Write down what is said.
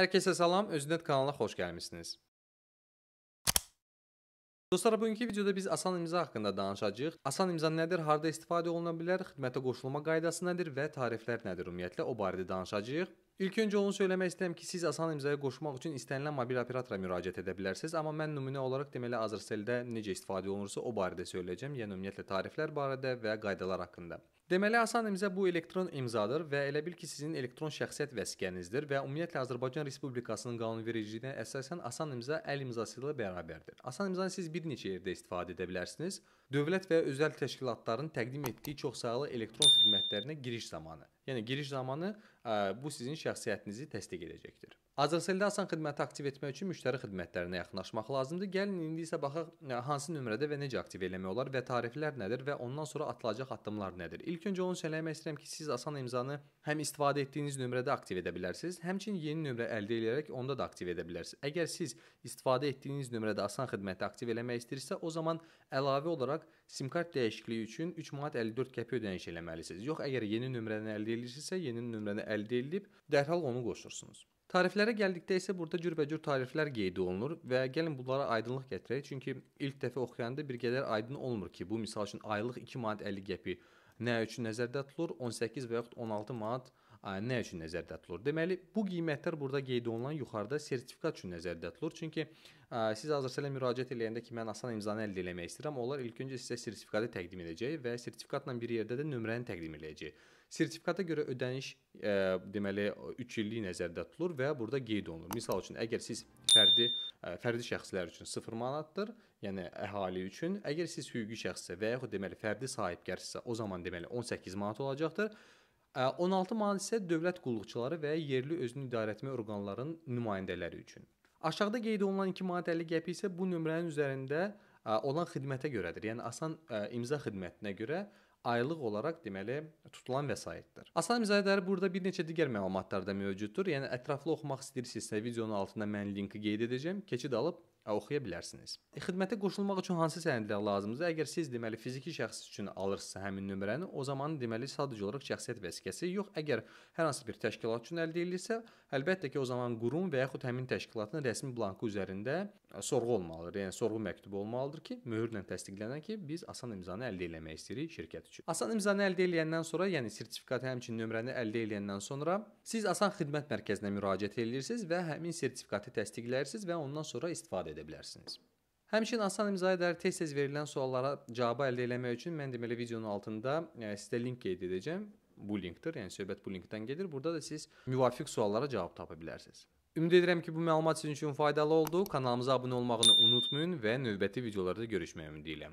Hər kəsə salam, Öznet kanalına xoş gəlmisiniz. Dostlar, bugünkü videoda biz asan imza haqqında danışacağıq. Asan imza nədir, harda istifadə oluna bilər, xidmətə qoşulma qaydası nədir və tariflər nədir? Ümumiyyətlə o barədə danışacağıq. İlk öncə onu söyləmək istəyirəm ki, siz asan imzaya qoşmaq üçün istənilən mobil operatora müraciət edə bilərsiniz, amma mən nümunə olaraq deməli Azercell-də necə istifadə olunursa o barədə söyləyəcəm, yəni ümumiyyətlə tariflər barədə və qaydalar haqqında. Deməli asan imza bu elektron imzadır və elə bil ki, sizin elektron şəxsiyyət vəsiqənizdir və ümumiyyətlə Azərbaycan Respublikasının qanunvericiliyinə əsasən asan imza əl imzası ilə bərabərdir. Asan imzanı siz bir neçə yerdə istifadə edə bilərsiniz. Dövlət və ya özəl təşkilatların təqdim etdiyi çoxsaylı elektron xidmətlərinə giriş zamanı, yəni giriş zamanı ə, bu sizin şəxsiyyətinizi təsdiq edəcəkdir. Azərseldə asan xidməti aktiv etmək üçün müştəri xidmətlərinə yaxınlaşmaq lazımdır. Gəlin indi isə baxaq hansı nömrədə və necə aktiv eləmək olar və tariflər nədir və ondan sonra atılacaq addımlar nədir. İlk öncə onu söyləmək istəyirəm ki, siz asan imzanı həm istifadə etdiyiniz nömrədə aktiv edə bilərsiniz, həmçinin yeni nömrə əldə edərək onda da aktiv edə bilərsiniz. Əgər siz istifadə etdiyiniz nömrədə asan xidməti aktiv eləmək istəyirsə, o zaman əlavə olaraq olaraq simkart dəyişikliyi üçün 3 manat 54 qəpik ödəniş eləməlisiniz. Yox, əgər yeni nömrəni əldə edirsinizsə, yeni nömrəni əldə edilib dərhal onu qoşursunuz. Tariflərə gəldikdə isə burada cürbəcür tariflər qeyd olunur və gəlin bunlara aydınlıq gətirək. Çünki ilk dəfə oxuyanda bir qədər aydın olmur ki, bu misal üçün aylıq 2 manat 50 qəpik nə üçün nəzərdə tutulur? 18 və yaxud 16 manat nə üçün nəzərdə tutulur? Deməli, bu qiymətlər burada qeyd olunan yuxarıda sertifikat üçün nəzərdə tutulur. Çünki ə, siz Azərselə müraciət eləyəndə ki, mən asan imzanı əldə eləmək istəyirəm, onlar ilk öncə sizə sertifikatı təqdim edəcək və sertifikatla bir yerdə də nömrəni təqdim eləyəcək. Sertifikata görə ödəniş ə, deməli 3 illik nəzərdə tutulur və burada qeyd olunur. Məsəl üçün, əgər siz fərdi ə, fərdi şəxslər üçün 0 manatdır, yəni əhali üçün. Əgər siz hüquqi şəxssə və yaxud deməli fərdi sahibkarsınızsa, o zaman deməli 18 manat olacaqdır. 16 manat isə dövlət qulluqçuları və yerli özünü idarəetmə orqanlarının nümayəndələri üçün. Aşağıda qeyd olunan 2 maddəlik əp isə bu nömrənin üzərində olan xidmətə görədir. Yəni asan imza xidmətinə görə aylıq olaraq deməli tutulan vəsaitdir. Asan müzayidələri burada bir neçə digər məlumatlar da mövcuddur. Yəni ətraflı oxumaq istəyirsinizsə videonun altında mən linki qeyd edəcəm. Keçid alıb oxuya bilərsiniz. E, xidmətə qoşulmaq üçün hansı sənədlər lazımdır? Əgər siz deməli fiziki şəxs üçün alırsınız həmin nömrəni, o zaman deməli sadəcə olaraq şəxsiyyət vəsiqəsi yox, əgər hər hansı bir təşkilat üçün əldə edilirsə, əlbəttə ki, o zaman qurum və yaxud həmin təşkilatın rəsmi blankı üzərində e, sorğu olmalıdır. Yəni sorğu məktubu olmalıdır ki, möhürlə təsdiqlənən ki, biz asan imzanı əldə etmək istəyirik şirkət üçün. Asan imzanı əldə edəndən sonra, yəni sertifikatı həmçinin nömrəni əldə edəndən sonra siz asan xidmət mərkəzinə müraciət edirsiniz və həmin sertifikatı təsdiqləyirsiniz və ondan sonra istifadə istifadə edə bilərsiniz. Həmçinin asan imza edər tez-tez verilən suallara cavabı əldə etmək üçün mən deməli videonun altında e, sizə link qeyd edəcəm. Bu linkdir, yəni söhbət bu linkdən gedir. Burada da siz müvafiq suallara cavab tapa bilərsiniz. Ümid edirəm ki, bu məlumat sizin üçün faydalı oldu. Kanalımıza abunə olmağını unutmayın və növbəti videolarda görüşmək ümidi ilə.